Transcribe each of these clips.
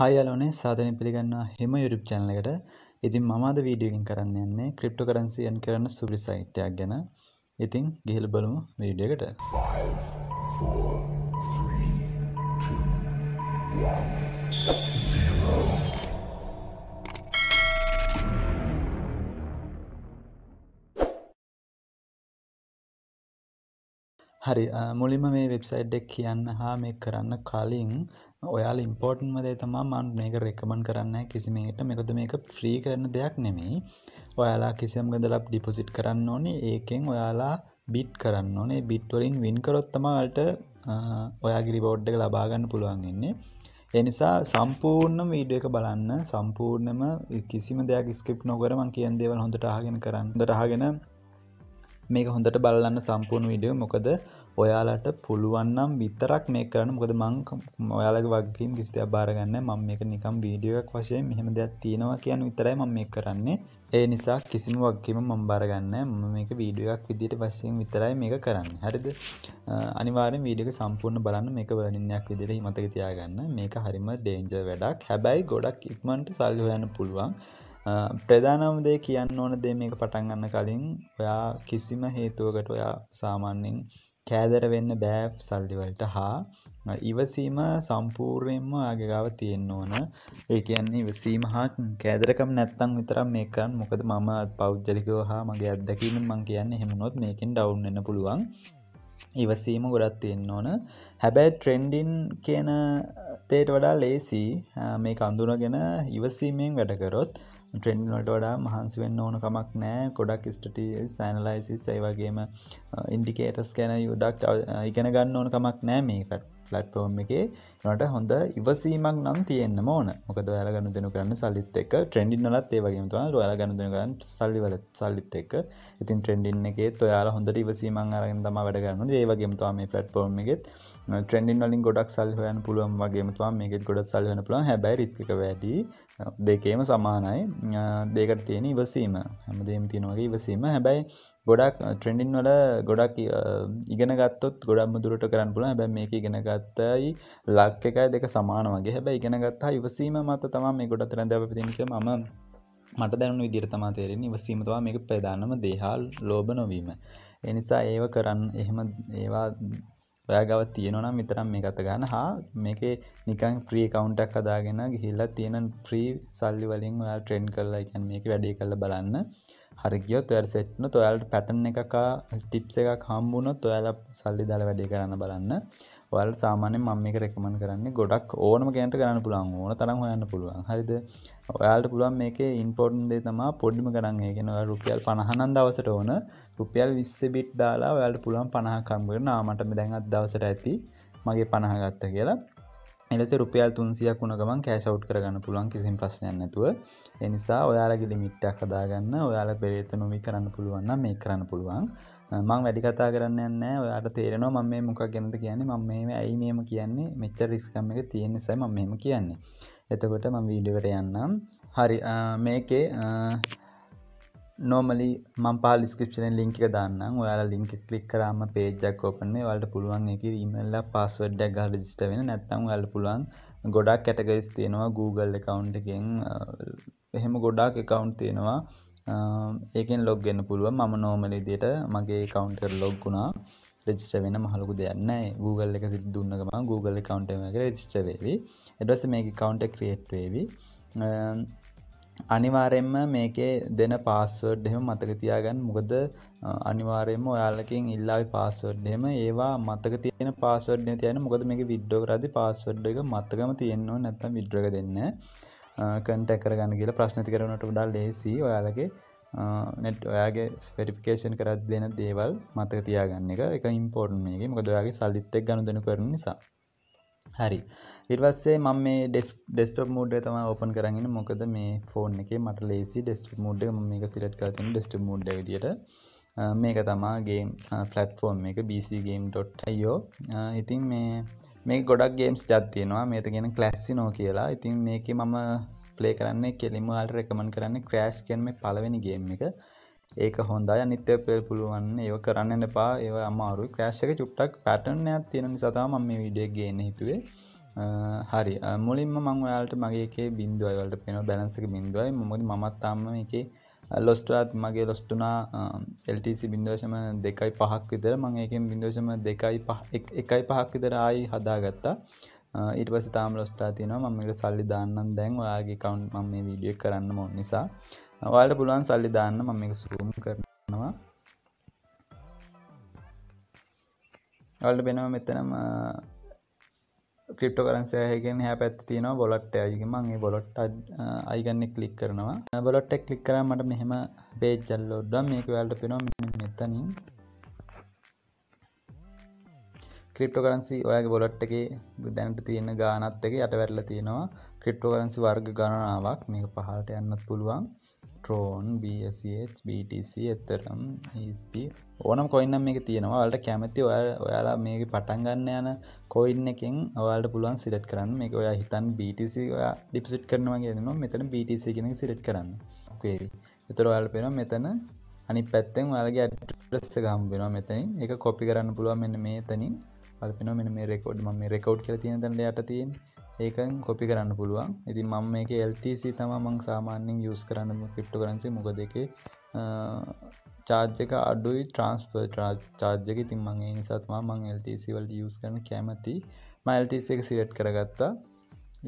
හයලෝනේ සාධන පිළිගන්නවා හෙම යුරුප් චැනලකට ඉතින් මමාද වීඩියගෙන් කරන්න යන්නේ ක්‍රිප්ට කරන්සියන් කරන්න සුපි සයිට්යක් ගැන ඉතින් ගිහිල් බලමු වීඩියකට හරි මුලිම මේ වෙබ්සයිට් එක් කියන්න හා මේ කරන්න කලින් ඔයාල ඉම්පෝර්ටන් මදේ තමා මන් මේක රෙකමන් කරන්න කිසිමට මෙකොද මේක ෆ්‍රී කරන දෙයක් නෙමෙයි ඔයාලා කිසිම් ගඳලක් ඩිපොසිට් කරන්න ඕනේ ඒකෙන් ඔයාලා බිට් කරන්න ඕනේ බිට්වලින් වින්කරොත්තමට ඔයාගිරි බෝඩ්ඩක ලබාගන්න පුළුවන්ගන්නේ එනිසා සම්පූර්ණ වීඩ එක බලන්න සම්පූර්ණම කිසිම දෙයක් ස්කිප් නොකරමන් කියන් දේවල් හොඳට අහගෙන කරන්න දරහගෙන මේක හොඳට බලන්න සම්පූර්ණ විඩියෝ මොකද ඔයාලට පුළුවන්නම් විතරක් මේ කරන මොකද මං ඔයාලගේ වගේම කිසි දෙයක් බාරගන්න මම මේක නිකම් වීඩියෝයක් වශයෙන් මෙහෙම දෙයක් තියෙනවා කියන විතරයි මම මේ කරන්නේ ඒ නිසා කිසිම වගේම මම බාරගන්න මම මේක වීඩියෝයක් විදිහට වශයෙන් විතරයි මේක කරන්න හරිද අනිවාර්යෙන් වීඩියෝ එක සම්පූර්ණ බලන්න මේක වර්ණනයක් විදිහට හිමතක තියාගන්න මේක හරිම ඩේන්ජර් වැඩක් හැබැයි ගොඩක් ඉක්මනට සල්ලි හොයන්න පුළුවන් ප්‍රධානම දේ කියන්න ඕන දේ මේක පටන් ගන්න කලින් ඔයා කිසිම හේතුවකට ඔයා සාමාන්‍යයෙන් කෑදර වෙන්න බෑ සල්ලිවලට හා ඉවසීම සම්පූර්යෙන්ම ආගගාව තියෙන්න්න ඕන ඒ කියන්නේ ඉවසීම හා කෑදරකම් නැත්තං විතරම් මේකන් මොකද මම පෞද්ජලිකව හා මගේ අත්දැකීම මං කියන්න හෙමුණොත් මේකින් ඩවන්න පුළුවන් ඉවසීම ගොඩත් තියෙන්න්න ඕන හැබැයි ට්‍රෙන්ඩින් කියන තේට වඩා ලේසි මේ අඳුනගෙන ඉවසීමෙන් වැඩකරොත් ට්‍රෙන්ඩ්නොට වඩා මහන්සි වෙන්න ඕන කමක් නෑ ගොඩක් ස්ටටිය සෑනලයිසිස් ඒවගේම ඉන්ඩිකේටස් ගැන යුඩක් ඉගෙන ගන්න ඕන කමක් නෑ මේකට ෆලට්ෆෝර්ම් එකේ නට හොඳ ඉවසීමක් නම් තියෙන්න්න ඕන මොක යාල ගන්න දෙනු කරන්න සල්ලිත් එක ට්‍රෙන්ඩින් නලත් ඒවගේම යාල ගන්න දෙනගන්න සල්ලිවල සල්ලිත් එක් ඉතින් ට්‍රෙන්ඩින් එකේ ඔයාලා හොඳට ඉවසීමන් අරගෙන තම වැඩ ගන්න ඒවගේම තම මේ ෆලට්ෆෝර්ම් එකෙත් ට්‍රෙන්ඩින් වලින් ගොඩක් සල් හොයන් පුළුවන් වගේමතුවා මේකෙත් ගොඩක් සල් වෙන පුළුවන් හැබැයි රිස්ක වැඩි දෙකේම සමානයි දෙකට තියෙන ඉවසීම හැමදේම තියෙනවගේ ඉවසීම හැබැයි ගොඩක් ට්‍රෙන්ඩින් වල ගොඩක් ඉගෙනගත්තොත් ගොඩක් මුදුරට කරන්න පුළුවන් හැබැයි මේක ඉගෙනගත්තයි ලක් එකයි දෙක සමාන වගේ හැබැයි ඉගෙනගත්තා ඉවසීම මත තමයි මේ ගොඩක් රැඳව පිටින්ක මම මට දැනු විදිරතමා තේරෙන ඉවසීමතුවා මේක ප්‍රධානම දේහාල් ලෝබ නොවීම. එනිසා ඒව කරන්න එහෙම ඒවා ඔයාගව තියෙනනම් විතරම් මේ කත ගන්න හා මේක නිකන් ප්‍රී කවුන්ටක් අදාගෙන ගිහිල්ලා තියෙන ප්‍රී සල්ලි වලින් ඔයා ට්‍රෙන්න් කරලා එකන් මේක වැඩේ කළ බලන්න හරිගියොත් ඔයාට සෙට්න තොයාලට පැටන් එකකා ටිප්ස එකක් හම්බුණොත් ඔයාලා සල්ලි දාලා වැඩේ කරන්න බලන්න ඔයාල සාමානෙන් මම එක රැකමන් කරන්නේ ගොඩක් ඕනම කෙනට ගන්න පුළුවන් ඕන තරම් හොයන්න පුළුවන් හරිද ඔයාලට පුළුවන් මේක ඉන්පෝර්ටන්දේ තමා පොඩ්ඩිම කරන්ගෙන රුපියල් පණහනන් දවසට ඕන රුපියල් විස්ස බිට් දාලා ඔයාලට පුළුවන් පණහකම්ගර නාමටම දැන්ත් දවසට ඇති මගේ පණහගත්ත කියලා එලෙස රුපියල් තුන්සියක් වුණ ගමන් කෑෂව් කරගන්න පුළුවන් කිසිම ප්‍රශ්නයක් නැතුව එනිසා ඔයාලගේ ලිමිට්ටක් හදාගන්න ඔයාලා පෙරේත නොමි කරන්න පුළුවන්න මේ කරන්න පුළුවන් මං වැඩි කතා කරන්න න්න ඔයාට තේරෙනවා මම මේ මොකක් ගැනද කියන්නේ මම මෙම ඇයි මෙම කියන්නේ මෙච්ච රිස්කම් එක තියෙන නිසා මම මෙම කියන්නේ එතකොට මම වීඩියෝකට යන්නම් හරි මේකේ නෝමලි මම පාල ස්කපෂන ලිංක එක දන්නම් ඔයාලා ලිංක කලික් කරම පේජක් ඕපන්නේ වලට පුළුවන් එක රීමල්ල පස්සවඩ්ඩක් ගහ ජිස්ට වෙන නැත්තම් වල පුළුවන් ගොඩක් කැටගයිස් තියෙනවා Google එකකවන්් එකෙන් එහෙම ගොඩක් එකකවන්් තියෙනවා ඒකෙන් ලොග් ගන්න පුළුව ම නෝමලිදියට මගේ කවන්ටර් ලොග්ගුණා රෙජිස්ට වෙන මහලකු දෙයන්න Google එක සිට දුන්නගම Google කවන්ටම එක රෙජිස්ට වේවි එඩස මේ කවන්ට ක්‍රියට් වේවි අනිවාරෙන්ම මේකේ දෙන පාස්වර්ඩ් එහෙම මතක තියාගන්න මොකද අනිවාරයෙන්ම ඔයාලකින් ඉල්ලාවි පාස්වර්ඩ් එහෙම ඒවා මතක තියෙන පාස්වර්ඩ් තියන මොකද මේ විඩ්ඩෝ රදි පාස්වර්ඩ් එක මතකම තියෙන්නවා නැත්තම් විඩ්‍රක දෙන්න කටක් කරගන්න කියලා ප්‍රශ්නති කරනට වඩා ලේසි ඔයාලගේ නෙට් ඔයාගේ ස්පෙරිෆිකේෂන් කරත් දෙන දේවල් මතක තියාගන්න එක එක ඉම්පෝර්ටන් එක මොකද ඔයාගේ සල්ලිත්තෙක් ගණුදන කරන නිසා හරි ඉර්වස්සේ මම මේ ඩෙස් ඩෙස්ටප් මුඩ් තම ඕපන් කරගෙන මොකද මේ ෆෝන් එක මට ලේසි ඩෙස්ට මුඩ් එක මේක සිලට් කරතින ඩෙස්ට මුඩ් දිට මේක තමාගේ ෆලට්ෆෝර්ම් එක බගේම්.යිෝ ඉතින් මේ මේ ගොඩක් ගේම්ස් ජත්තියෙනවා මේත ගෙන කලැස්සි නෝ කියලා ඉතින් මේක මම පලේ කරන්නේ කෙලිමවාල් රැකමන් කරන්න ක්‍රෑශ් කෙන්ම පලවෙනි ගේම් එක ඒක හොඳයි අනිත්‍ය පෙල් පුළුවන් ඒව කරන්න එපා ඒව අමාරු ක්‍රෑශ්ක චුට්ටක් පැටන ඇත් තියෙන සතා ම මේ විඩිය ගේන්න හිතුවේ හරි මුලින්ම මං ඔයාලට මගේකේ බින්දුවයිවලට පෙන බැලන්සක බින්දුවයි මොද මත්තාම එකේ ලොස්ටරත් මගේ ලොස්ටනා එල්ටසි බින්දෝෂම දෙකයි පහක් විතර මං ඒකෙන් බින්දෝෂම දෙකයි එකයි පහක් විතර ආයි හදාගත්තා ඊට පස තාම ලොස්ටා තිනවා මමට සල්ලි දාන්නන් දැන් ඔයාගේ කවන්් මම මේ වීඩිය කරන්න මො නිසා වාලට පුළුවන් සල්ලි දාන්න මම එක සූම් කරනවා වල්ට බෙනව මෙතනම ක්‍රිප්ට කරන්සය හගෙන් හැ පැත් තියෙන බොලොට් අයගම ඒ බොලොට් අයිගන්න කලික් කරනවා බොලොට්ටෙක් කලික් කර මට මෙහෙම බේජල්ලෝඩ මේක වැල්ට පෙනවා මෙතනින් ක්‍රිප්ට කරන්සි ඔයගේ බොලොට් එක දැනට තියෙන ගානත් එක යට වැටල තියෙනවා ක්‍රිප්ට කරන්සි වර්ග ගණනාවක් මේක පහලට යන්නත් පුළුවන් ට්‍රෝන් BSH BTC එත්තරම් හිස්පි ඕනම් කොයින්නම් එක තියෙනවා වලට කැමති ඔයාලා මේක පටන්ගන්න යන කොයින් එකෙන් අවලට පුළුවන් සිලට් කරන්න මේ ඔයා හිතන් BTC ඩිපසිට් කරනවා කියනවා මෙතන BTC කෙන සිලට් කරන්න ක්ේරි එතර ඔයාල පෙන මෙතන අනි පැත්තෙන් වලගේ ඇටස් ගම් වෙනවා මෙතැයි එක කොපි කරන්න පුළුවන් මෙන්න මේ තනින් අල්පෙන මෙ මේ රෙකෝඩ් ම රෙකෝඩ් කර තියෙන තැට තියෙන්නේ ඒකන් කොපි කරන්න පුළුවන් ඉති මං මේක LTC තම මං සාමාන්‍යෙන් යස් කරන්නම ක්‍රිප්ට කරන්සි මොක දෙකේ චාර්ජක අඩුයි ට්‍රන්ස්පර් චාර්ජක ඉතින් මගේ නිසාත්මා මං LTC වලට යස් කරන කැමති මල්TC එක සිරට් කරගත්තා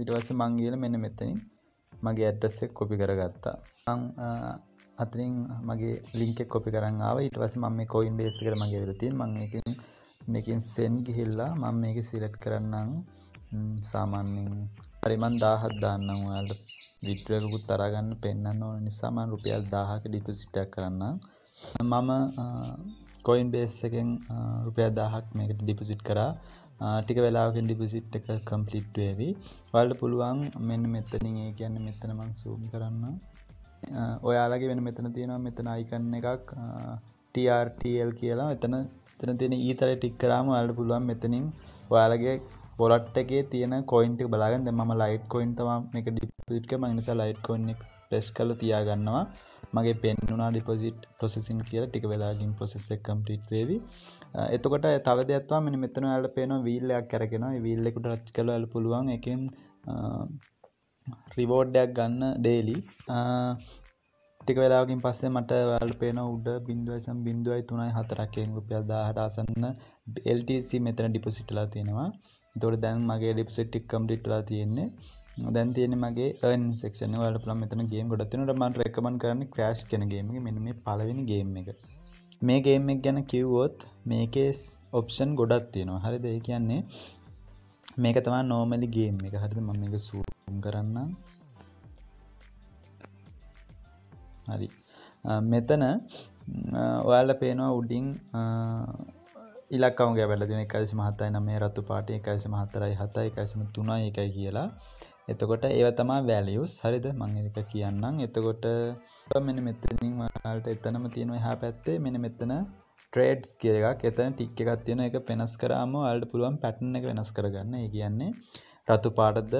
ඉටවස මංගේල මෙන්න මෙතනින් මගේ ඇට්ටස්සෙක් කොපි කරගත්තා අං අතරින් මගේ ලින්ක කොපි කරන්නාව ඉටවස ම මේ කොයින් බේස් කර මගේ වෙලතින් මංකින් මේකින් සෙන් ගිහිල්ලා මං මේක සිලට් කරන්නම් සාමාන්‍යෙන් හරිමන් දාහත් දාන්න ඔයාලට විටුවකුත් තරගන්න පෙන්න්න ඕන නිසාමන් රුපියල් දාහක ඩිපසිිටක් කරන්න මම කොයින් බේස් එකෙන් රුපය දාහක් මේකට ඩිපසිට් කරා ටික වෙලාගෙන් ඩිපසිට් එක කම්පලිට් වේවි වල්ඩ පුළුවන් මෙන්න මෙත්තනින් ඒ කියන්න මෙතන මං සූම් කරන්න ඔයාලගේ වෙන මෙතන තියෙනවා මෙතන අයිකන්න එකක් TRTL කියලා එතන තන තියෙන ඊතර ටික් කරාම අල්ඩ පුළුවන් මෙතනින් ඔයාලගේ පොලට් එකේ තියෙන කොයින්ට බලාගන්න ම ලයිට් කොයින් තම එක ඩිපිට්ක මනිසා ලයිට් කොන්නෙක් ප්‍රෙස් කල තියාගන්නවා මගේ පෙන්නුනා ඩිපොසිට් ප්‍රසෙසින් කියල ටික වෙලාගින් ප්‍රසෙස් කම්පිට් වේවි එතකොට තව දෙත්වා මෙනි මෙතන ඇල පේන වීල්ලයක් කරගෙන විල්ලෙකුට රච් කල ඇල පුළුවන් එකෙන් රිවෝඩ්ඩයක් ගන්න ඩේලි ටික වෙලාගින් පස්සේ මට වැල් පේන උඩ බින්දුවසම් බින්දුවයි තුනයි හතරක්කෙන් රුපියල් දාහටාසන්න ල්ටC මෙතන ඩිපසිටලා තියෙනවා තොට දැන් මගේ ඩිප්සෙට් ටික් කම්ටිටලා තියෙන්නේ දැන් තියෙන මගේ ඒන් සෙක්ෂන වල පලම් මෙතන ගේම් ගොඩත්නට මට රැකමන් කරන්න ක්‍රශ් කෙනගේමගේ මෙනම පලවෙනි ගේම් එක මේ ගේම් එක ගැන කිව්වොත් මේකේස් ඔප්ෂන් ගොඩක් තියෙනවා හරි දෙ කියන්නේ මේක තමා නෝමලි ගේම් එක හරිද මම එක සූම් කරන්න හරි මෙතන ඔයාල පේනවා උඩින් ඉලක්කවගේ වැලදින එකයිසි මහතයි නමේ රතු පාටි එකයිසි මහතරයි හතයි එකයිසම තුනයි එකයි කියලා එතකොට ඒව තමා වැලියස් හරිද මංක කියන්නම් එතකොට මෙන මෙතනින් වාට එතනම තියෙනව හා පැත්තේ මෙන මෙතන ට්‍රේඩ්ස් කිය එකක් එතන ටික් එකක් තියෙන එක පෙනස් කරාම අල්ඩ පුළුවන් පැටන එක වෙනස් කරගන්න ඒ කියන්නේ රතු පාටද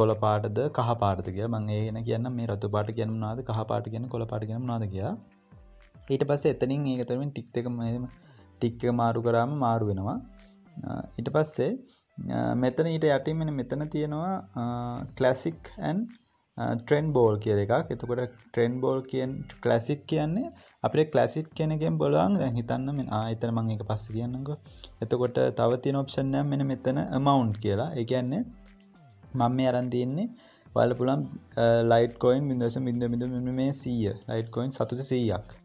කොළ පාටද කහ පාටද කිය මං ඒගෙන කියන්න මේ රතු පාට කියන්න නාද කහ පාට කියන කොළ පාට කියන්න නාද කියා ඊට පස්ස එතනින් ඒකතරමින් ටික්තක මෙම ටික්ක මාරු කරාම මාරු වෙනවා ඉට පස්සේ මෙතන ඊට යටිමෙන මෙතන තියෙනවා කලසික් ඇන් ට්‍රෙන් බෝල් කිය එකක් එතකොට ට්‍රෙන් බෝල් කියෙන් කලසික් කියන්නේ අපේ කලසික් කෙනගෙන් බොලන් දැ හිතන්න මෙ ආතර මං එක පස්ස කියන්නක එතකොට තව තියෙන ඔප්ෂන්යම් මෙන මෙතන මවන්් කියලා එකන්නේ මං මේ අරන්තියන්නේ වල පුළම් ලයිට කොයින් බිදස බිඳ බිඳ මේ සීය ලයිට කොයින් සතුට සීයක්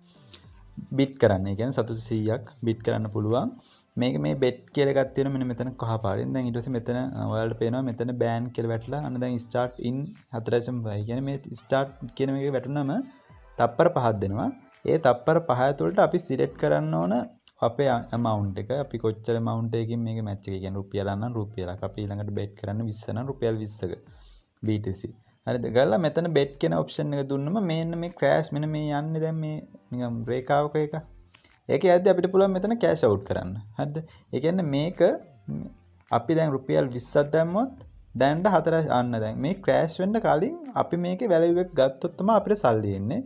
බිට් කරන්න එක සතු සීයක් බිට් කරන්න පුළුවන් මේක මේ බෙට් කියලගත්වන මෙ මෙතන කහපාරෙන් දැන් ඉටස මෙතන වලට පේනවා මෙතන බෑන් කෙල වැටලා අන්න දැන් ස්ටාට් ඉන් හතරචම් බයි කියන මේ ස්ටාට් කියන එක වැටුනම තප්පර පහත් දෙෙනවා ඒ තප්පර පහඇතුළට අපි සිරෙට් කරන්න ඕන අපේ අමවන්් එක අපි කොච්චර මවන්ටේකින් මේ මැච්චක කියෙන් රුපියලන්න රුපියල අපි ළඟට බෙට් කරන්න විස්සන රුපියල් විස්සක බීටසි හරිද ගල්ලා මෙතන බෙට් කෙන ඔප්ෂන් එක දුන්නම මෙන්න මේ ක්‍රෑශ් මෙන මේ යන්න දැන් මේ නිකම් රේකාවක එක ඒක ඇද අපිට පුළුවන් මෙතන කෑශ් අවුට් කරන්න හරිද ඒකන්න මේක අපි දැන් රුපියල් විස්සත් දැම්මොත් දැන්ට හතර අන්න දැන් මේ ක්‍රෑශ් වෙන්ඩ කලින් අපි මේක වැලවෙක් ගත්තොත්තම අපිට සල්ලියන්නේ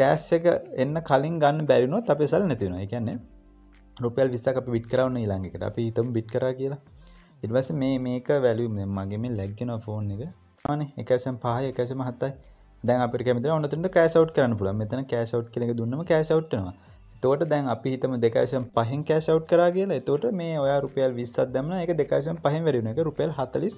ක්‍රෑශ් එක එන්න කලින් ගන්න බැරිනොත් අපි සල් නැතිවෙන එකන්නේ රුපියල් විස්ස අපි බිට් කරවන්න ඊළඟකට අපි ඉතම් බිට් කර කියලා ඉටවස මේ මේක වැලුම් මගේ මේ ලැක්ගෙන ෆෝන් එක එකසම් පහ එකසම හත්තයි දැන් අපිට කැමති ඔන්නතුට කෑසවට් කරන්න පුල මෙතන කෑසවට් කලක දුන්නම කෑසවට්නවා තෝට දැන් අපි හිතම දෙකාශම් පහෙන් කෑසවට් කරා කියලා එතෝට මේ ඔයා රුපියල් විස්සත් දම්න එක දෙකාශම් පහෙන් වැරුණ එක රුපියල් හතලිස්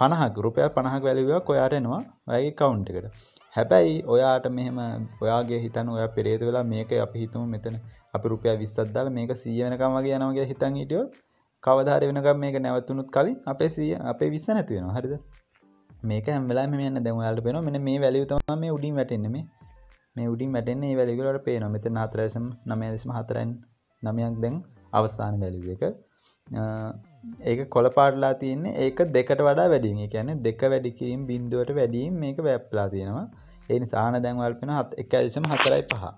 පණහක් රුපියල් පණහක් වැලිවක් ඔයාටනවා ඔයගේ කවුන්් එකට හැබැයි ඔයාට මෙහෙම ඔයාගේ හිතන ඔය පෙරේද වෙලා මේක අපි හිතුම මෙතන අපි රුපිය විස්සද්දාල මේක සිය වෙනකම් වගේ යනවගේ හිතන් හිටියොත් කවධාර වෙනකම් මේක නැවතුනුත් කලින් අපේ සිය අපේ විස්ස නැතිවෙන හරිද මේක හැමලා මෙන්න දැමයාලට පෙන මෙන මේ වැලියුතම මේ උඩින් වැටෙන්නෙම මේ උඩින් වැටෙන්නේ වැලිගලට පේන මෙත නාතරයසම් නමයදශම හතරයින් නමයක් දැන් අවස්ථාන වැලිුව එක ඒක කොල පාඩලා තියන්නේ ඒක දෙකට වඩා වැඩිනි කියන්නේ දෙක වැඩිකිරීම් බින්දුවට වැඩීම් මේක වැැප්ලා තියෙනවා ඒ සාන දැන්වල් පෙන හත් එක ඇසම හතරයි පහ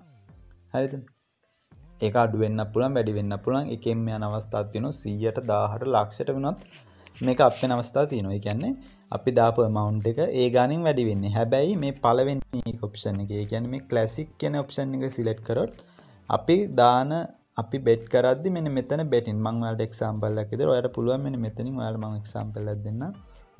හරිතු ඒක අඩුවෙන්න්න පුළන් වැඩිවෙන්න පුළන් එකෙන්ම යන අවස්ථාත්තියන සීයට දාහට ලක්ෂට වනත් මේක අපේ නවස්ථා තියෙනවා කියන්නේ අපි දාපු මවන්් එක ඒ ගනින් වැඩි වෙන්නේ හැබැයි මේ පලවෙන්නේ ඔප්ෂන් එක ගැන මේ කලසික් කියන ඔප්ෂන් එක සිලෙට් කරොත් අපි දාන අපි බෙට් කරද මෙ මෙතන බෙටින් මං වලට එක්සාම්පල්ලක්ෙද ඔයට පුළුවන් මෙ මෙතනින් යාල ම එක්සම්පල්ල දෙන්න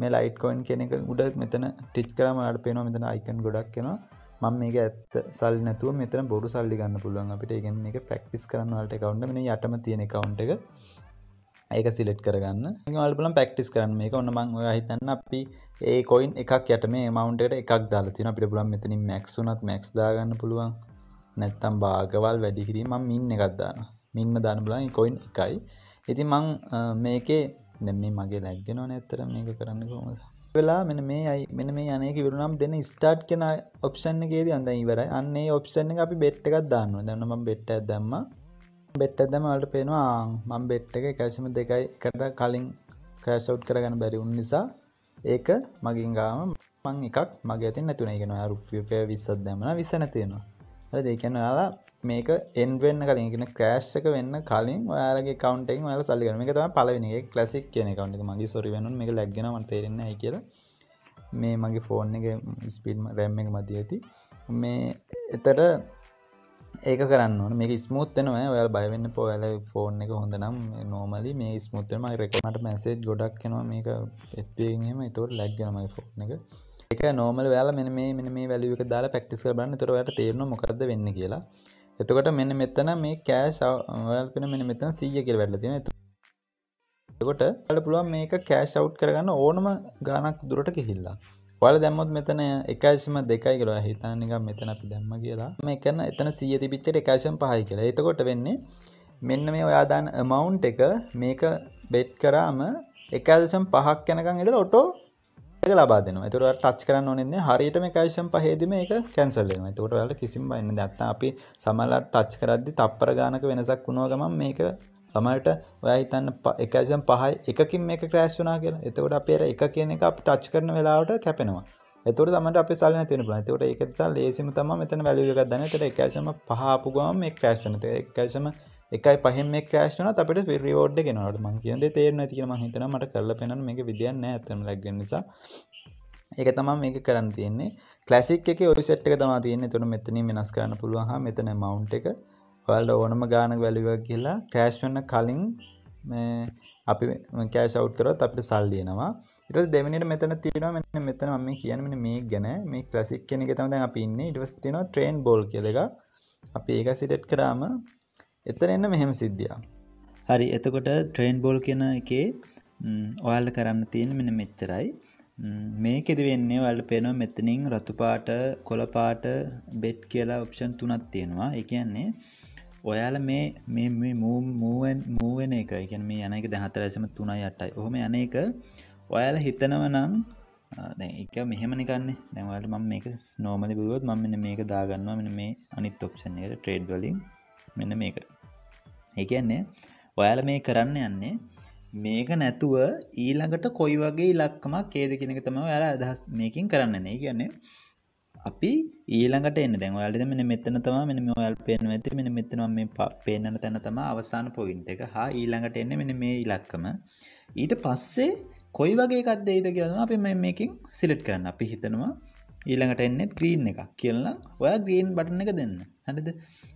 මේ ලයිට්කොයින් කෙනෙක උඩක් මෙතන ටිච් කරම අට පේනවා මෙතන අයිකන් ගොඩක් කෙනවා මං මේක ඇත් සල් නැතුව මෙතන බොරු සල්ලි ගන්න පුළුවන් අපිට ඒගෙන් මේ පැක්ටිස් කරන්නවලට කවුන්ට මේ යටම තියෙන කවුන්ට එක ඒක සිලෙට් කරගන්න වල්බලම් පැක්ටිස් කරන්න මේ ඔන්න මං හිතන්න අපි ඒ කොයින් එකක් යට මේ මවන්ට එකක් දාලතින අපිට පුලන් මෙතනින් මැක්සුනත් මැක්ස් දාගන්න පුළුවන් නැත්තම් භාගවල් වැඩිකිරීම මින්න එකත්දාන මින්ම දාන බලන් කොයින් එකයි ඉති මං මේකේ දැම්ම මගේ ලැක්ගෙන නැත්තර මේක කරන්න කොමද වෙලා මෙන මේ අයි මෙන මේ යනක විරුනම් දෙන ස්ටාට් කෙන ඔප්ෂන් එකේද අඳ ඉවරයි අන්නේ ඔප්ෂන් එක අපි බෙට් එකක් දාන්න දැන්නම බෙට්ට දැම්ම බෙට්ට දම වලට පේනවා මං බෙට් එක කැසිම දෙකයි එකට කලින් කෑසව් කරගන්න බැරිවුන් නිසා ඒක මගින් ගාම මං එකක් මගේ ඇති නැතුන ගෙන රුපියපය විස්සත් දැමන විසන තියෙනවා දෙකන යාලා මේක එන්වෙන්න කලින්ගෙන ක්‍රෑශ්ක වෙන්න කලින් ඔයාලගේ කවන්ටෙක් ල සල්ලිගන එක තම පලවෙනිගේ කලසික් කියන කවන්ට මගේ සොරි වෙනු මේ ලැක්ගෙනම තේරෙන කියල මේ මගේ ෆෝන් එක ස්පීඩ් රැම්ම එක මති ඇති මේ එතට ඒක කරන්න මේ ස්මුත් වෙනවා ඔයාල් බයවෙන්න පොල ෆෝන් එක හොඳ නම් නෝමලි මේ ස්මුත්තම රෙකමට මැසේජ් ගොඩක් කෙනවා මේක එත්වීම තුර ලැක්ගෙනමයි ෆෝන් එක එක නෝමල් යාල මෙ මේ මෙ මේ වැලික දාලා පැක්ටිස් කරබන්න තුරවට තේරන මොකක්ද වෙන්න කියලා එතකොට මෙන්න මෙතන මේ කෑශ අවල්පෙන මෙ මෙතන සීය කියල වැඩල තින එතකොට ට පුළුවන් මේක කෑශ් අව් කරගන්න ඕනම ගානක් දුරට කිහිල්ලා ඔල දැම්මොත් මෙතන එකශම දෙකයි කියලා හිතන එක මෙතන අපි දැම්ම කියලා මේ කරන එතන සිය තිබිච්චට එකශම් පහයි කියලා එතකොට වෙන්නේ මෙන්න මේ ඔයාදාන මවන්් එක මේක බෙට් කරාම එකදශම් පහක් යැනකං එදර ඔටෝ එක ලබා දෙන තුර ටච් කරන්න ඕනෙන්නේ හරියට මේ එකශම් පහේදම එක කැන්සල්ලෙන තොට වල කිසිම බන්න දත්තා අපි සමලට ටච් කරද්දි තප්පර ගානක වෙනසක් වුණෝගම මේක සමට ඔයහිතන්න එකජම් පහයි එකකින් මේ ක්‍රෑස් වනා කියලා එතකොට අපේර එක කියන එක අප ටච් කරන වෙලාවට කැපෙනවා එතුර තමට අප සල තින තවට එකත් ලේසිම තම මෙතන වැලිගදන්න තට එකශම පහපු ගම මේ ක්‍රේෂ්නත එකශම එකයි පහෙම ක්‍රේෂ්න අපට රිවෝඩ් ගෙනවට මං කියද තේරන තින මහිතන මට කරල පෙන මේ විදියන්න ඇතම ලක් නිසා ඒක තමම් මේක කරන්න තියන්නේ කලසික් එක ඔයි සට් එක තමා තියන්නේ තුන මෙතන වෙනස් කරන්න පුළුවන් මෙතන මවන්් එක පල්ට ඕනම ගාන වැලිව කියලා ක්‍රෑශ්වන්න කලින් අපි කෑශ අව් කරත් අපිට සල්ලියනවා ඉට දෙමනිට මෙතන තිරවා මෙ මෙතන ම කියනමන මේ ගැන මේ ක්‍රසික් කෙනෙ තමද අපින්න ඉටවස් තින ට්‍රේන් බෝල් කෙලෙක අපි ඒක සිටෙට් කරාම එතන එන්න මෙහෙම සිද්ධිය හරි එතකොට ට්‍රේන් බෝල් කියන එකේ ඔයාල කරන්න තියෙන මෙන මෙච්චරයි මේකෙද වෙන්නේ වල් පේනවා මෙතනින් රතුපාට කොළපාට බෙට් කියලා ඔප්ෂන් තුනත් තියෙනවා එකන්නේ ඔයාල මේ මේ මූුවෙන් මූුවෙන එක එකන මේ යන එක දැහතරැසම තුනා යටයි ඔහොම යන එක ඔයාල හිතනව නම් එක මෙහෙමනිකන්න දැවලට ම මේක නෝමලි බියවොත් ම මෙන්න මේක දාගන්නවා මෙන මේ අනිත් ඔප්ෂන් එකට ට්‍රේඩ් වලින් මෙන්න මේක එකන්නේ ඔයාල මේ කරන්න යන්නේ මේක නැතුව ඊළඟට කොයි වගේ ඉලක්කමක් කේද කෙනෙක තම යාලා අදහස් මේකින් කරන්න නේ කියන්නේ අපි ඊළඟට එන්න දැන් ඔයාලට මෙන්න මෙතන තමයි මෙන්න මේ ඔයාල පේනවා ඇති මෙන්න මෙතන මේ පේනන තැන තමයි අවසාන පොයින්ට් එක. හා ඊළඟට එන්නේ මෙන්න මේ ඉලක්කම. ඊට පස්සේ කොයි වගේ එකක් දෙයිද කියලා තමයි අපි මේ මේකෙන් සිලෙක්ට් කරන්න. අපි හිතනවා ඊළඟට එන්නේ green එකක් කියලා. ඔයා green බටන් එක දෙන්න. හරිද?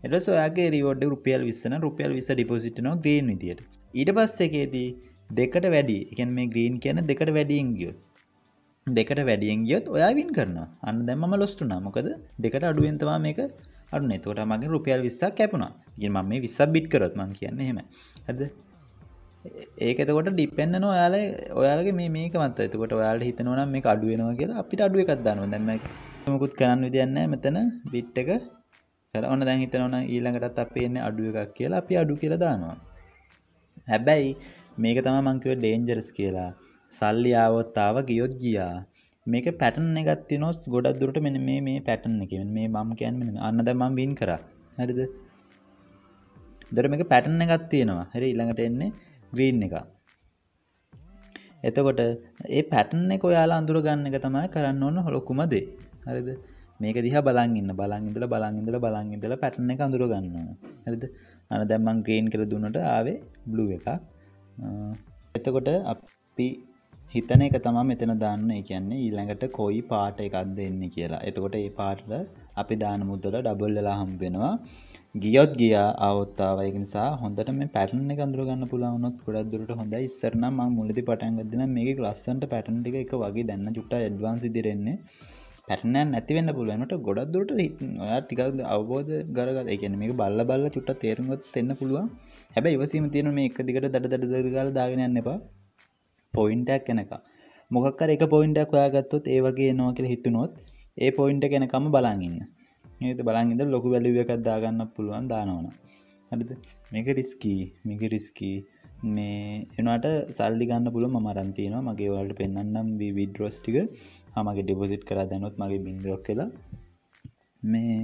ඊට පස්සේ ඔයාගේ reward එක රුපියල් 20 නම් රුපියල් 20 deposit වෙනවා green විදියට. ඊට පස්සේ එකේදී දෙකට වැඩි. ඒ කියන්නේ මේ green කියන්නේ දෙකට වැඩියෙන් ගියොත් දෙකට වැඩියෙන් ගියොත් ඔයා වින් කරනවා අන්න දැම්ම ලොස්ටුනා මොකද දෙකට අඩුවෙන්තවා මේක අඩු නතුවට මගේ රුපියල් විස්සක් කැපුණා ගෙන් ම මේ විස්සක් බිට් කරොත්මන් කියන්න හෙම ඇද ඒකතකොට ඩිපෙන්න්නන ඔයාල ඔයාලගේ මේ මේක මත එතකොට ඔයාල හිතනවනම් මේ අඩුවෙනවා කියලා අපිට අඩුව එකක්දන්නවා දැම මකුත් කරන්න විදියන්න මෙතන බිට්ට එක කරන්න දැන් හිතනවන ඊළඟටත් අපේ එන්න අඩුව එකක් කියලා අපි අඩු කියලා දානවා හැබැයි මේක තම මංකව ඩේන්ජරස් කියලා සල්ලි ආවොත් ආව ගියොත් ගියා. මේකේ පැටර්න් එකක් තියෙනවා ගොඩක් දුරට මෙන්න මේ මේ පැටර්න් එකේ. මෙන්න මේ මම කියන්නේ මෙන්න අන්න දැන් මම වින් කරා. හරිද? දොර මේක පැටර්න් එකක් තියෙනවා. හරි ඊළඟට එන්නේ green එක. එතකොට ඒ පැටර්න් එක ඔයාලා අඳුර ගන්න එක තමයි කරන්න ඕන ලොකුම දේ. හරිද? මේක දිහා බලන් ඉන්න බලන් ඉඳලා බලන් ඉඳලා බලන් ඉඳලා පැටර්න් එක අඳුර ගන්නවා හරිද අන දැන් මම ග්‍රීන් කියලා දුන්නට ආවේ බ්ලූ එකක් එතකොට අපි හිතන එක තමා මෙතන දාන්න කියන්නේ ඊළඟට කොයි පාට එකක් දෙන්න කියලා එතකොට ඒ පාටල අපි දාන මුදල ඩබල්ලලා හම්බෙනවා ගියොත් ගියා අවත්තාවයක නිසා හොඳට මේ පැටන කඳුරගන්න පුලාවනොත් ගොඩක් දුරට හොඳ ඉස්සරන ම මුලදි පටන්ගදන මේ ලස්සන්ට පැටන් ටික එක වගේ දැන්න චුට්ට එඩ්වාන්සි දිරෙන්නේ පැටනෑ නැතිවෙන්න පුළුවනට ගොඩක් දුරට ඔයා ටිකක් අවබෝධ ගරග එකන මේ බල්ල බල්ල චුට්ට තේරුමත් එන්න පුළුවන් හැබැ ඉවසීම තියෙන මේ එක දිකට දඩ දඩ දරගල දාගෙනන්න එපා පොයින්ටක් එනකම් මොකක්කර එක පොයින්ටක් ඔයාගත්තොත් ඒවගේ නවා කියල හිතුනොත් ඒ පොයින්ට ගැනකම බලාගන්න ඒත බලාගද ලොකු වැලිුව එකක් දාගන්න පුළුවන් දානවන හරිද මේක රිස්කී මික රිස්කී මේ එනට සල්ලි ගන්න පුළ මරන්තියන මගේ වලට පෙන්න්නම් විඩරෝස්ටික හමගේ ඩිපොසිට් කර දැනොත් මගේ බින්දුවක් කියලා මේ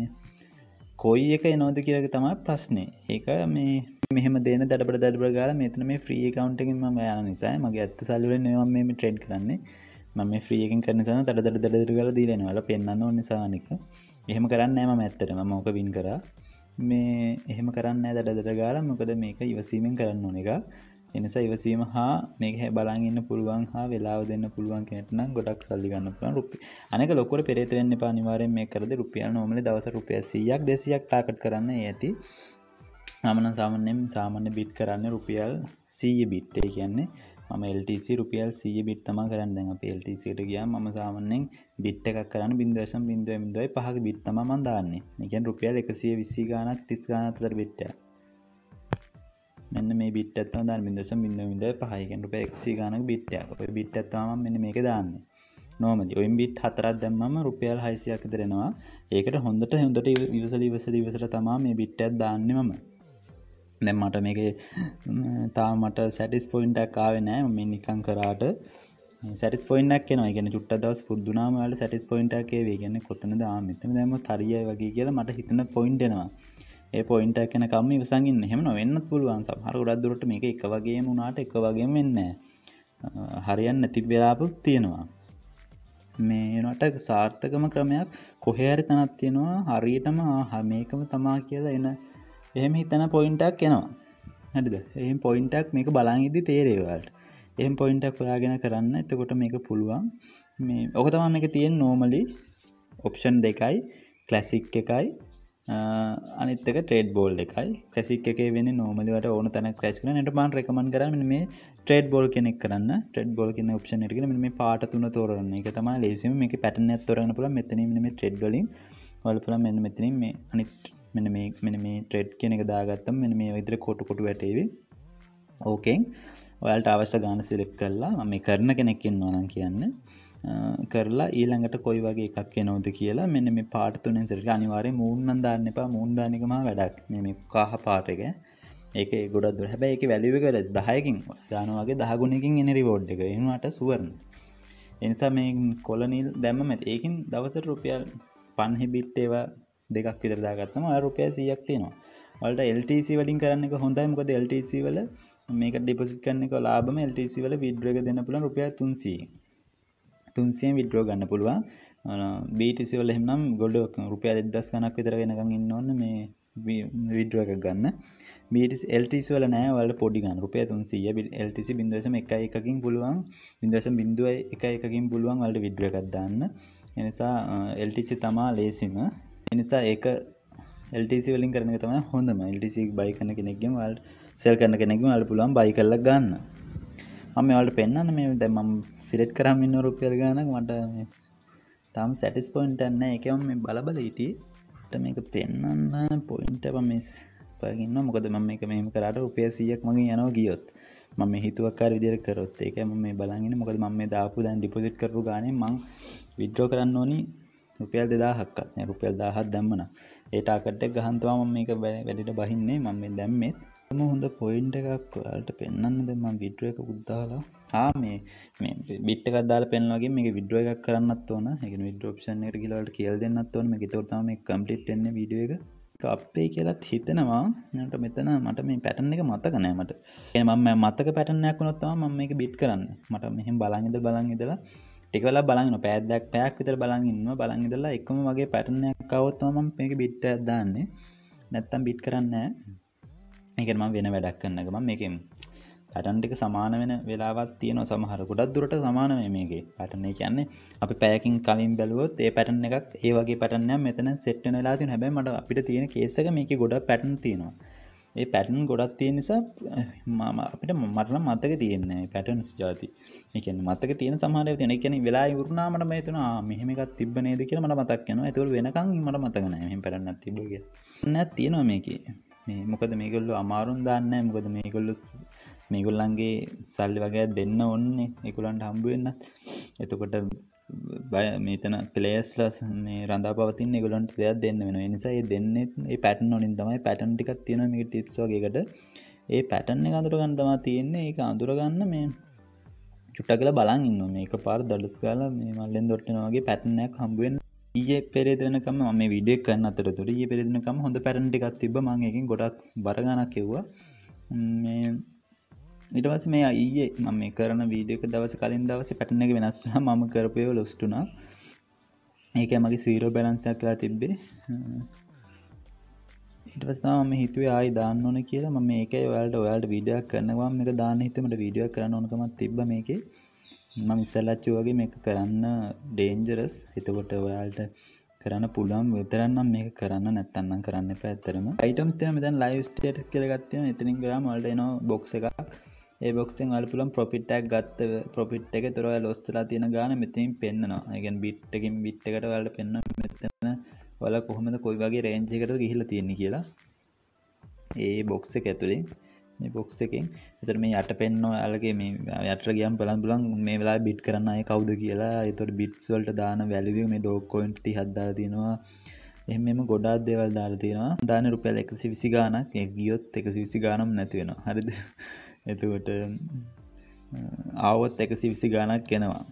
කොයි එක එනෝද කියලක තමයි ප්‍රශ්නය ඒක මේ මෙහම දෙන දඩබට දඩබ ගාල මෙතන මේ ්‍රී කවන්ටකින් ම යන නිසා මගේ ඇත්ත සල්ලුවෙන් නවම් මේ ට්‍රෙන්ඩ් කරන්නේ මම ්‍රීයකින් කරනිසන තඩදට දඩදර කල දීරෙනවල පෙන්න්න නිසානික එහෙම කරන්න ෑම ඇත්තටම මෝක බින් කර මේ එහෙම කරන්න දඩදර ගාල මොකද මේක ඉවසීමෙන් කරන්න ඕන එක එනිස ඉවසීම හා මේක හැ බලන්න පුළුවන් හා වෙලා දෙන්න පුළුවන් කෙනටන ගොඩක් සල්ලිගන්න පුළන් රුප අනක ලොකොට පෙරේතවෙන්න පනිවාරෙන් මේ කරද රුපියල් නොමල දවස රුපියසියක් දෙසියක් ටාකට් කරන්න ඇති මමන සාමන්‍යෙන් සාමන්‍ය බිට් කරන්න රුපියල් සීය බිට්ටේ කියන්නේ ම LTC රුපියල් සීය බිට් තමා කරන්න දැන් අප LTCට ගියා මම සාමන්‍යෙන් බිට් එකක් කරන්න බින්දශම් බින්දුව මිදුවයි පහක බිට් තමා මන්දාන්නේ එකන් රුපියල් එකසිය විසි ගානක් තිස් ගානතර බිට්ටා මෙන්න මේ බිට්ටත්ම දන් බිදස බිඳ විඳ පහයකෙන් රුප එක්සි ගනක් බිට්ටයක් ඔය බිට්ටත්වාම මෙන මේක දාන්න නෝමද ඔයින් බිට් හතරත් දැම්ම රුපියල් හයිසියක් දරෙනවා ඒකට හොඳට හොඳට විවසල ඉවසල ඉවසර තමා මේ බිට්ටත් දාන්නම දැම් මට මේක තා මට සැටිස් පොයින්ටක් කාවේ නෑ මෙ නිකං කරාට සැටිස් පොයින්ක් න ගෙන චුට්ට දවස් පුද්දුනාමට සැටිස් පොයින්ටක්ේ වේ ගන්න කොතන දාමතම දැම තරිය වගේ කියලා මට හිතන පොයින්ටෙනවා ඒ පොයින්ට කැනකම විසගන්න හෙම වෙන්න පුළුවන් සහර ගොඩක් දුරට මේක එක වගේ වුණට එක වගේ වෙන්න හරියන්න නැති වෙලාපුත් තියෙනවා මේනට සාර්ථකම ක්‍රමයක් කොහේරි තනත් තියෙනවා හරියටම හමේකම තමා කියලා එන එහෙම හිතන පොයින්ටක් එනවා හඩිද එහෙම පොයින්ටක් මේක බලාංඉදි තේරේවල්ට එහෙම පොයින්ටක් ඔයාගෙන කරන්න එතකොට මේක පුළුවන් මේ ඕක තමා මේක තියෙන් නෝමලි ඔප්ෂන් දෙකයි කලැසික් එකයි අනිත්තක ට්‍රේඩ් බෝල් එකයි ක්‍රසික් එක වෙන නෝමලිවට ඕන තැන ක්‍රච් කන නට පාන් රකමන් කරන්න මේ ට්‍රේඩ් බෝල් කෙනෙක් කරන්න ට්‍රඩ් බෝල් කියන ක්ෂණ එකගෙන මේ පාට තුන තෝරන්න එක තම ලේසිම මේ පැටන තොරන්න පුල මෙතනීම මේ ට්‍රෙඩ් වලින් වලපුල මෙන්න මෙතනින් මේ අනිත් මෙන මේ මෙන මේ ට්‍රෙඩ් කෙනෙක දාගත්තම් මෙන මේ විදිර කොට කොටු වැටේවි ඕකෙන් ඔයාලට අවශ්‍ය ගාන සිලෙක් කරලා මේ කරන කෙනෙක්කින් වනන් කියන්න කරලා ඊළඟට කොයි වගේ එකක් එනෝද කියලා මෙන්න මේ පාටතුනෙන් සිට අනිවාරය මූන්නන් දාන්න එපා මූන්දානකම වැඩක් මේ කාහ පාට එක ඒක ගොඩක් දුර හැබැයි එක වැලිවක වැලස් දහයකින් දානවාගේ දහගුණකින් එන රිවෝඩ් එක එනවාට සුවරණ එනිසා මේ කොලනිල් දැම්ම ඇත් ඒකින් දවස රුපියල් පන්හිබිට් ඒවා දෙකක් විදරදාගත්තම රුපය සියක් තියෙනවා වලට LTC වලින් කරන්න හොඳයිමකොද LTC වල මේක ඩිපසිට කන්න එක ලාබම LTC වල විඩ්‍රග දෙන්න පුළන් රුපිය තුන්සිී තුන්සියෙන් විඩ්‍රෝ ගන්න පුළුවන් බීටිසිවල එහනම් ගොඩ රුපියල් එදස් කනක් විතර ගෙනකං ඉන්න ඕන්න මේ විඩ්‍රෝ එක ගන්න බිටස් එල්ටිස් වල නෑ වල පොඩිගන් රුපය තුන්සිය බිල් එල්ටිසි බිඳුවසම එක එකකින් පුළුවන් බිඳුවසම් බිඳුව එක එකකින් පුළුවන් වලට විඩ්ුව එකක් දාන්න එනිසා එල්ටිසි තමා ලේසිම එනිසා ඒක එල්ටිසි වලින් කරන තම හොඳම එල්ටිසි බයි කන කෙනෙක්ගෙන් වල් සෙල් කරන කෙනෙක්ම අල පුළුවන් බයි කරල ගන්න මම වලට පෙන්න්න මේ දැ මම් සිලෙට් කරම් ඉන්න රුපියල් ගනක් මට තම් සැටිස් පොයින්ටන්න එකම මේ බලබල හිටියට මේක පෙන්නන්න පොයින්ට පමිස් පගන්න මොකද මම එක මෙම කරට උපයසියක් මගේ යනෝ ගියොත් මම හිතුවක්කාර විදිර කරොත් ඒක ම මේ බලගෙන මොකද ම මේ දාපු දැන් ඩිපොසිට් කරු ගන මං විද්‍රෝ කරන්න ඕනි රුපියල් දෙදාහක්කත් රුපියල් දාහත් දැම්මන ඒටාකට ගහන්තුවා ම මේක වැඩට බහින්නේ මම දැම්මෙත් ම හොඳ පොයින්ට එකක් ඔයාලට පෙන්න්නන්නද ම විඩ්ුව එක උද්දාලා හා මේ බිට් කදාල පෙන්වගේ මේ විඩුව එකක් කරන්නත් ඕන එක විඩෝපෂන් එකට කියලාට කියල් දෙන්නත් ඕන මේ තොරතම කම්පිට්න විඩිය එක අපේ කියලත් හිතනවා නට මෙතන මට මේ පැටන් එක මතක නෑමට එමම මතක පැටනයක් වනොත්තවා මම මේ බිට් කරන්න මට මෙහෙම බලාගෙද බලන් ඉදලා ටිකල බලන්න පෑදක් පැයක් විතර බලගන්න බලංගදලා එකම වගේ පැටනයක් කවත්වම මේක බිට්ට දාන්නේ නැත්තම් බිට් කරන්න එකම වෙන වැඩක් කන්න ගම මේකෙන් පැටන්ටික සමාන වෙන වෙලාවත් තියෙන සමහරකුටත් දුරට සමාන මේගේ පැටනේ කියන්නේ අපි පැයකින් කලින් බැලුවොත් ඒ පැටන එකක් ඒ වගේ පැටනයක් මෙතන සෙට්න වෙලා තින හැබැ මට අපිට තියෙන කේසක මේක ගොඩ පැටන් තියෙනවා ඒ පැටන් ගොඩක් තියෙන නිසා මම අපිට මටන මතක තියන්නේ පැටන්ස් ජාති එකන මතක තියෙන සමහර තියෙන එකන වෙලා වරුණාමට මේතුන මෙහමකක් තිබ නේද කියල මට මතක් යන ඇතුවල් වෙනකං මට මතකන මෙම පැටන්න තිබගේ නැත් තියෙනවා මේකේ මේ මොකද මේකොල්ලු අමාරුන් දන්න මොකද මේකොල්ලු මේගොල්ලන්ගේ සල්ලි වගේ දෙන්න ඔන්නේ එකුලන්ට හම්බුවෙන්න්නත් එතකොට බය මේතන පලේස්ලස් මේ රඳා පවතින් ගොලන්ට දෙයක් දෙන්න වෙන නිසා දෙන්නේ පැටන් නොනින් තමයි පැටන්ටිකක් තියෙන මේ ටිප්සෝගේකට ඒ පැටන්න අඳුර ගන්තමා තියෙන්නේ ඒ අඳුරගන්න මේ චුට්ට කළ බලන් ඉන්න මේ එක පාර දඩස් කාලා මේ මල්ලෙන් දොට්ටනවාගේ පැටනයක් හම්බුවෙන් ඊය පෙරදනකම ම විඩිය කන්න අතරතුට ඒ පෙරදිනකම හොඳ පැරටිකක් තිබ මගේකින් ගොඩක් වරගණක් එව්වා ඉටවස මේ ඊයේ මම මේ කරන වීඩියක දවස කලින් දවස පැටන එක වෙනස්ලා මම කරපය ලොස්ටුනා ඒක මගේ සීරෝ බැලන්සයක් කලා තිබ්බේ ඉටවස්නාම හිතුවේ ආයි දාන්න ඕන කියලා ම මේක ඔයාලට ඔයාලට විඩියක් කරනවා මේක දාන්න හිතමට වීඩියක් කරන ඕනකමත් තිබ මේකේ මම ඉස්සල්ලච්චි වගේ මේක කරන්න ඩේන්ජරස් එතකොට ඔයාල්ට කරන්න පුළුවන් විතරන්නම් මේක කරන්න නැත්තන්නම් කරන්න එප ඇත්තරම යිටම්ස්තේ මෙතන් ලයිව ස්ටේට් කරගත්ය එතනින් ගරම් වලට එන බොක්ස එකක් ඒ බොක්සින් අල්පුලම් පොපිට්ටක් ගත්ත පොපිට් එක තොරව ලොස්තලා තියෙන ගාන මෙතින් පෙන්න්නවා එකගැන් බිට්ටකින් බිට්ටකට වලට පෙන්න්න මෙතන වල කොහොමද කොයි වගේ රේන්ජිකට ගිහිල තියෙන කියලා ඒ බොක්ස ඇතුළින් මේ බොක්ස එකෙන් එතට මේ යට පෙන්න්නෝ ඇලගේ මේ යට ගියම් පලන් පුලන් මේ වෙලා බිට් කරන්නය කවුද කියලා එතොට බිට්ස්වලට දාන වැලිවිය මේ ඩෝකොයින්ට හද්දා තියෙනවා එම ගොඩාත් දෙවල් දාරතියෙනවා දාන රුපියල් එකසි විසි ගානක් ගියොත් එකසි විසි ගානම් නැතිවෙන හරිද එතුවට ආවොත් එකසි විසි ගානක් කෙනවා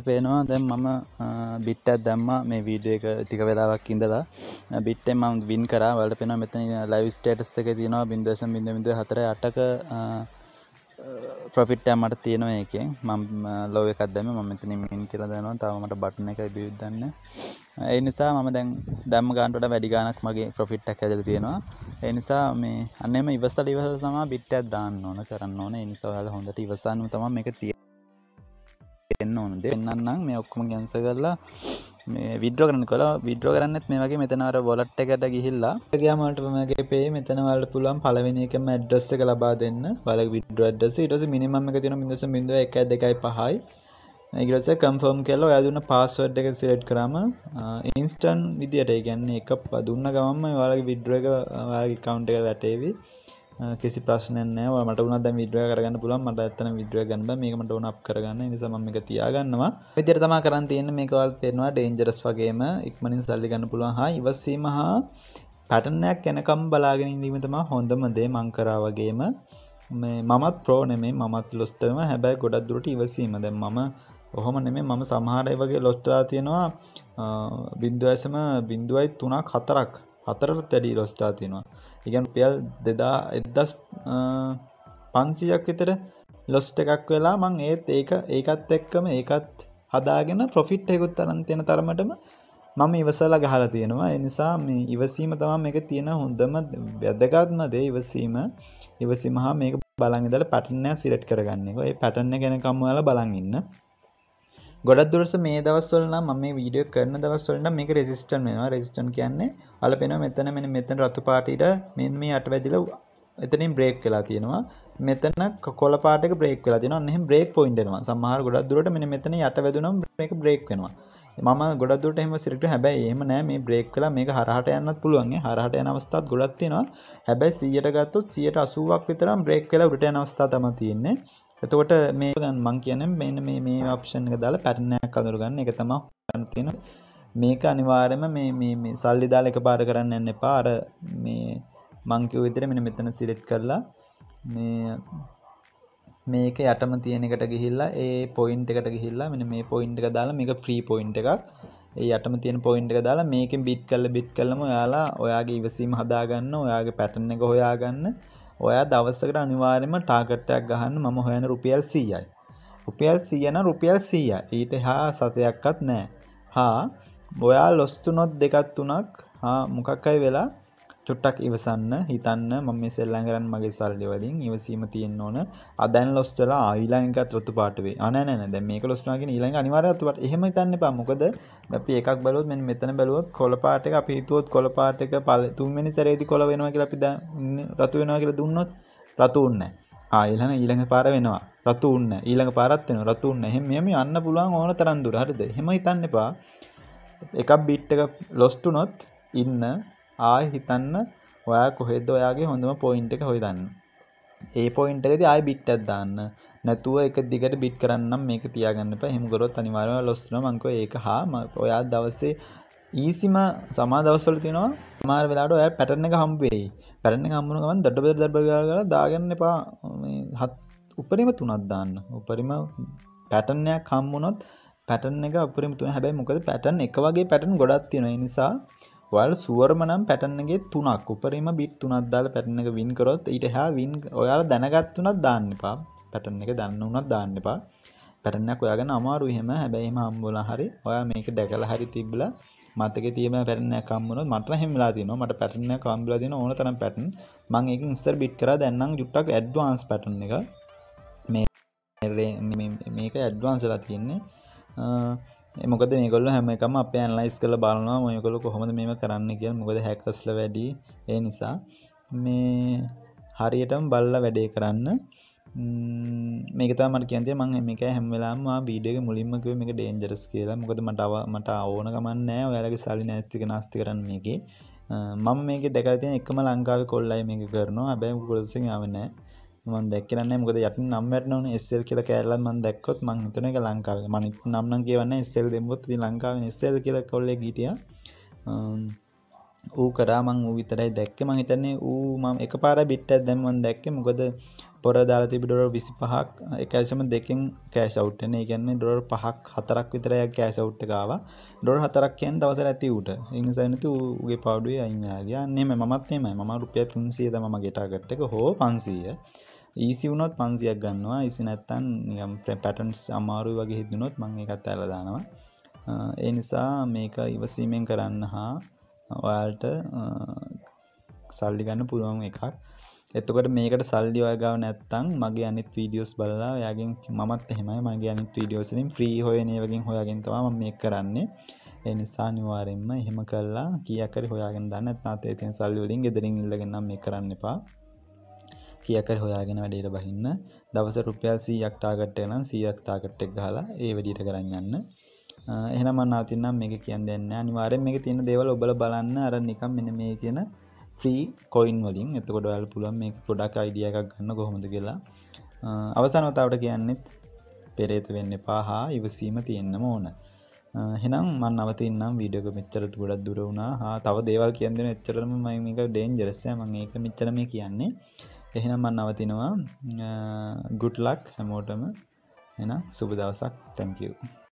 අපිට පේනවා දැන් මම බිට්ටත් දැම්ම මේ වීඩිය එක ටික වෙලාවක් ඉඳලා බිට්ටෙන් ම වින් කරා වලට පෙන මෙතන ලයිවිස්ටේටස් එක තියනවා බින්දේශ බිඳමිද හතර අටක ප්‍රොෆිට්ට මට තියෙනවා ඒකෙන් මම ලෝව එකක් දැම ම මෙතන මින් කියලා දැනවා තවමට බට්න එක බිවිදන්න ඒ නිසා මම දැන් දැම් ගාන්ට වැඩිගානක් මගේ ප්‍රොෆිට්ටක් ඇදල තියෙනවා එනිසා මේ අනෙම ඉවසට ඉවසල තමා බිට්ටත් දාන්න ඕන කරන්න ඕන එනිසාහල හොඳට ඉවසන්න තම එක තිය දෙන්න ඕන දෙන්නම් මේ ඔක්කොම ගැන්ස කරලා විඩ්‍රෝ කරන කලා විඩ්‍රෝ කරන්නෙත් මේ වගේ මෙතනවර බොලට් එකට ගිහිල්ලා ගයාමටමගේ පේ මෙතනවලට පුළුවන් පලවෙනි එකම ඇඩ්ඩස්ස එක ලබා දෙන්න වල විඩ ඩස ඉටස මිනිමම් එක තින මිනිස බිඳුව එක දෙකයි පහයි ඒගරස කම්ෆර්ම් කෙල්ලා ඔයාදුන්න පාස්වඩ් එක සිලෙට් කරම ඉන්ස්ටන් විදියට ගැන්නේ එක පදුන්න ගමම වාලගේ විඩ්ඩුව එක වාගේ කවුන්් එක වැටේවි කිසි ප්‍රශ්නය මට වන ද විඩිය කරගන්න පුළන් මට ඇත්තන විඩිය ගන්න මේකමට ඕන අප කරගන්න නිසම එක තියාගන්නවා විදිර තමා කරන් තියෙන මේකවල් පෙන්වා ඩේන්ජරස් වගේම ඉක්මනින් සල්ලිගන්න පුළුවන් හා ඉවසීම හා පැටනයක් එනකම් බලාගෙන ඉදීමතම හොඳම දේ මංකරා වගේම මමත් ප්‍රෝ නෙමේ මත් ලොස්ටම හැබැයි ගොඩක් දුරට ඉවසීම දැන් මම ඔහොම නෙමේ මම සමහරයි වගේ ලොස්ටලා තියෙනවා බින්දුවඇසම බින්දුවයි තුනා කතරක් හතරට තැඩි ලොස්ටා තියෙනවා එකන් පියල් දෙදා එදස් පන්සියක් විතර ලොස්ට එකක් වෙලා මං ඒත් ඒක ඒකත් එක්කම ඒකත් හදාගෙන ප්‍රොෆිට් එකකුත් අරන් තියෙන තරමටම මම ඉවසලා ගහලා තියෙනවා එනිසා මේ ඉවසීම තමා එක තියෙන හොඳම වැදගත්ම දේ ඉවසීම ඉවසිමහා මේක බලං ඉදල පැටනෑ සිරට් කරගන්නෙක ඒ පැටන්න ගැනකම්මල බලංඉන්න ගොඩක් දුරස මේ දවස්වල නම් මම මේ වීඩියෝ කරන දවස්වලට මේක රෙසිස්ටන් වෙනවා රෙසිස්ටන් කියන්නේ අලපෙනවා මෙතන මෙන්න මෙතන රතු පාටට මෙන්න මේ අට වැදිලා එතනින් බ්‍රේක් වෙලා තියෙනවා මෙතන කොල පාටක බ්‍රේක් වෙලා තියෙනවා එහෙනම් බ්‍රේක් පොයින්ට් එනවා සමහර ගොඩක් දුරට මෙන්න මෙතන යට වැදුනම මේක බ්‍රේක් වෙනවා මම ගොඩක් දුරට එහෙම සිරිට හැබැයි එහෙම නෑ මේ බ්‍රේක් කළා මේක හරහට යන්නත් පුළුවන් ඒ හරහට යන අවස්ථාත් ගොඩක් තියෙනවා හැබැයි 100ට ගත්තොත් 180ක් විතරම් බ්‍රේක් කළා උඩට යන අවස්ථා තමයි තියෙන්නේ එතකොට මේ ගන් මං කියන මෙන්න මේ මේ ඔප්ෂන් එක දාලා පැටර්නයක් අඳුරගන්න එක තමයි කරන්න තියෙන මේක අනිවාර්යයෙන්ම මේ මේ මේ සල්ලි දාලා එකපාර කරන්න යන්න එපා අර මේ මං කිව්ව විදිහට මෙන්න මෙතන සිලෙක්ට් කරලා මේ මේක යටම තියෙන එකට ගිහිල්ලා ඒ පොයින්ට් එකට ගිහිල්ලා මෙන්න මේ පොයින්ට් එක දාලා මේක ෆ්‍රී පොයින්ට් එකක් ඒ යටම තියෙන පොයින්ට් එක දාලා මේකෙන් බිට් කරලා බිට් කරලම ඔයාලා ඔයාගේ ඉවසීම හදාගන්න ඔයාගේ පැටර්න් එක හොයාගන්න ඔයා දවස්සකට අනිවාර්යම ටාගට්ටයක් ගහන්න මම හොයන රුපියල් සීයයි රුපියල් සියන රුපියල් සීය ඊට හා සතයක්කත් නෑ හා බොයා ලොස්තුනොත් දෙකත් වනක් හා මොකක්කයි වෙලා චුට්ටක් ඉවසන්න හිතන්න මම මේ සෙල්ලම් කරන්නේ මගේ සල්ලි වලින් ඉවසීම තියෙන්න ඕන. ආ දැන් ලොස් වෙලා ආ ඊළඟ එකත් රතු පාට වෙයි. ආ නෑ නෑ නෑ දැන් මේක ලොස් වෙනවා කියන ඊළඟ අනිවාර්යයෙන් රතු පාට. එහෙම හිතන්න එපා. මොකද අපි එකක් බැලුවොත් මෙන්න මෙතන බැලුවොත් කොළ පාට එක අපි හිතුවොත් කොළ පාට එක තුන්වෙනි සැරේදී කොළ වෙනවා කියලා අපි රතු වෙනවා කියලා දුන්නොත් රතු උන්නේ නෑ. ආ ඊළඟ ඊළඟ පාර වෙනවා. රතු උන්නේ ඊළඟ පාරත් වෙනවා. රතු උන්නේ. එහෙම මෙහෙම යන්න පුළුවන් ඕන තරම් දුර. හරිද? එහෙම හිතන්න එපා. එකක් බිට් එක ලොස්ට් වුණොත් ඉන්න ආයෙ හිතන්න ඔයා කොහෙද ඔයාගේ හොඳම පොයින්ට් එක හොයන්න. ඒ පොයින්ට් එකදී ආයෙ බිට් එකක් දාන්න. නැතුව එක දිගට බිට් කරන්නම් මේක තියාගන්න එපා. එහෙම කරොත් අනිවාර්යයෙන්ම ලොස් වෙනවා. මං කිව්වා ඒක හා ඔයා දවසේ ඊසිම සමා දවස්වල තියෙනවා සමහර වෙලාවට ඔයා පැටර්න් එක හම්බ වෙයි. පැටර්න් එක හම්බුන ගමන් දඩබද දඩබද ගාලා දාගන්න එපා. මේ හත් උපරිම තුනක් දාන්න. උපරිම පැටර්න් එකක් හම්බුනොත් පැටර්න් එක උපරිම තුන. හැබැයි මොකද පැටර්න් එක වගේ පැටර්න් ගොඩක් තියෙනවා. ඒ නිසා වල් සුවර්මනම් පැටනගේ තුනක් උපරිම බිට් තුනත්දාල පැටන එක වින්කරොත් ඊට හා වින් ඔයාල දැනගත්තුනත් දාන්න එපා පැටන එක දන්න වනත් දාන්න එපා පැටනක් ඔයාගෙන අමාරු එහෙම හැබැයිම හම්බොල හරි ඔයා මේක දැකල හරි තිබ්ල මතක තියම පැරන කම්මන මට හෙමලා තින මට පැටන කම්බල දින ඕන තරම් පැටන් මං එක ඉස්සර බිට් කර දැන්නම් ජුට්ටක් ඇඩ්වාන්ස් පැටන එක මේක ඇඩ්වාන්සලා තියෙන්නේ මොකද මේගොල්ල හැම එකම අප ඇන්ලයිස් කළ බලනවා මොයකොල කොහොමද මේම කරන්න කිය මොකද හැකස්ල වැඩි ඒ නිසා මේ හරියටම බල්ල වැඩේ කරන්න මේකතා මට කියන්තේ මං මේක හැමලාම වීඩියක මුලින්මකව මේක ඩේන්ජරස් කියලා මොකද මටව මට ඕන ගමන්නෑ ඔයාලගේ සල්ලි නැතික නාස්ති කරන්න මේකේ මම මේක දැකතිය එකම ලංකාව කොල්ලයි මේක කරනවා හැබැයි කොලසිංාවනෑ මන් දැක්කරන්නේ මොකද යටින් නම් වැටෙනවනේ SL කියලා කෑල්ලක් මන් දැක්කොත් මන් හිතන එක ලංකාවේ මම නම් නම් කියවන්නේ SL දෙම්බොත් ඉතින් ලංකාවේ SL කියලා කොල්ලෙක් හිටියා ඌ කරා මං ඌ විතරයි දැක්කේ මං හිතන්නේ ඌ මම එකපාර බිට්ටක් දැන් මන් දැක්කේ මොකද පොර දාලා තිබි ඩොලර් 25ක් 1.2කින් කෑෂ් අවුට් වෙන. ඒ කියන්නේ ඩොලර් 5ක් 4ක් විතරයි කෑෂ් අවුට් එක ආවා. ඩොලර් 4ක් කියන්නේ දවසට ඇති ඌට. ඒ නිසා නැතු ඌගේ පාඩුවේ අයින් වෙලා ගියා. නෙමෙයි මමත් නෙමෙයි. මම රුපියල් 300 තමයි මගේ ටාගට් එක. හෝ 500. ඊසි වුණොත් පන්සියක් ගන්නවා ඉසි නැත්තන් නිම් පැටන්ස් අමාරු වගේ හිදුනොත් මං එකත් ඇලදානවා ඒ නිසා මේක ඉවසීමෙන් කරන්න හා ඔයාට සල්ලි ගන්න පුළුවන් එකක් එතකොට මේකට සල්ලි ඔයගාව නැත්තං මගේ අනිත් වීඩියෝස් බලලා යාගෙන් මත් එහෙමයි මගේ අනිත් වීඩියෝසිලින් ්‍රී හොයනයවකින් හොයාගෙන්තවා මේ කරන්නේ එනිසා නිවාරෙන්ම එහෙම කල්ලා කියකර හොයාගෙන් දන්න තාතේතින් සල්ලිවලින් ගෙදරින් ඉල්ලගෙනම් මේ කරන්න එපා කීයකට හොයාගෙන වැඩේට බහින්න දවස රුපියල් 100ක් ටාගට් එක නම් 100ක් ටාගට් එක ගහලා ඒ වැඩේට කරන් යන්න එහෙනම් මම නවතින්නම් මේක කියන්න දෙන්නේ නැහැ අනිවාර්යෙන් මේකේ තියෙන දේවල් ඔබලා බලන්න අර නිකන් මෙන්න මේ කියන ෆ්‍රී කොයින් වලින් එතකොට ඔයාලා පුළුවන් මේක ගොඩක් අයිඩියා එකක් ගන්න කොහොමද කියලා අවසාන වතාවට කියන්නෙත් පෙරේත වෙන්න එපා හා ඉවසීම තියෙන්නම ඕන හෙනම් මන් අවතින්නම් වීඩියක මෙච්චරත් ගොඩක් දුර වුණා හා තව දේවල් කියන්න එච්චරම මයික ඩේන්ජරස්සෑ මං ඒක මෙච්චරම කියන්නේ එහෙනම් මන් අවතිනවා ගුට්ලක් හැමෝටම එන සුබ දවසක් තැංකවූ